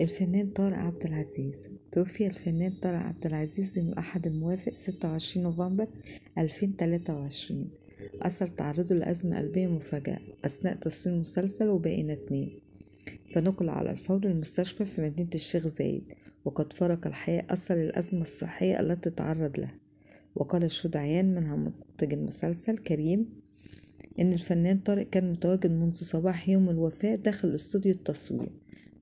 الفنان طارق عبد العزيز توفي الفنان طارق عبد العزيز يوم الأحد الموافق 26 نوفمبر 2023 أثر تعرضه لأزمة قلبية مفاجئة أثناء تصوير مسلسل وباقينا اتنين فنقل على الفور المستشفى في مدينة الشيخ زايد وقد فارق الحياة أثر الأزمة الصحية التي تعرض لها وقال الشهود عيان منها منتج المسلسل كريم إن الفنان طارق كان متواجد منذ صباح يوم الوفاة داخل استوديو التصوير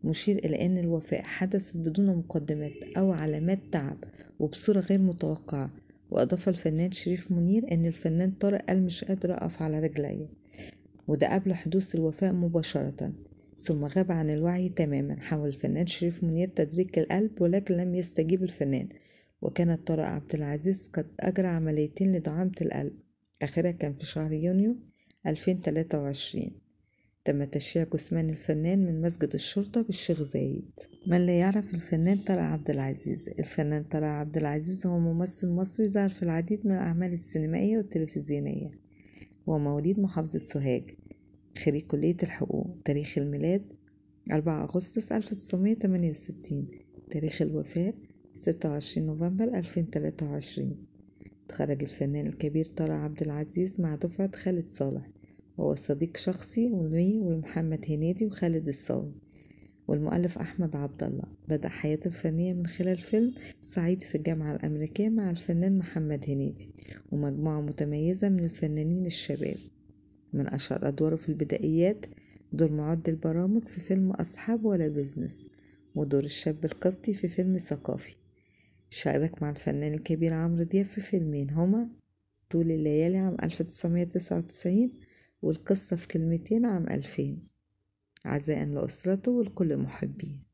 مشير إلى أن الوفاة حدثت بدون مقدمات أو علامات تعب وبصورة غير متوقعة وأضاف الفنان شريف منير أن الفنان طارق قال مش قادر أقف على رجلي وده قبل حدوث الوفاة مباشرة ثم غاب عن الوعي تماما حاول الفنان شريف منير تدريك القلب ولكن لم يستجيب الفنان وكان طارق عبد العزيز قد أجرى عمليتين لدعامة القلب آخرها كان في شهر يونيو 2023 تم تشييع جثمان الفنان من مسجد الشرطة بالشيخ زايد من لا يعرف الفنان طلع عبد العزيز الفنان طلع عبد العزيز هو ممثل مصري ظهر في العديد من الأعمال السينمائية والتلفزيونية هو مواليد محافظة سوهاج خريج كلية الحقوق تاريخ الميلاد 4 أغسطس 1968 تاريخ الوفاة 26 نوفمبر 2023 تخرج الفنان الكبير طلع عبد العزيز مع دفعة خالد صالح وهو صديق شخصي ولي ومحمد هنيدي وخالد الصاوي والمؤلف أحمد عبد الله بدأ حياته الفنية من خلال فيلم صعيد في الجامعة الأمريكية مع الفنان محمد هنيدي ومجموعة متميزة من الفنانين الشباب من أشهر أدواره في البدائيات دور معد البرامج في فيلم أصحاب ولا بزنس ودور الشاب القبطي في فيلم ثقافي شارك مع الفنان الكبير عمرو دياب في فيلمين هما طول الليالي عام 1999 والقصة في كلمتين عام 2000 عزاء لأسرته ولكل محبيه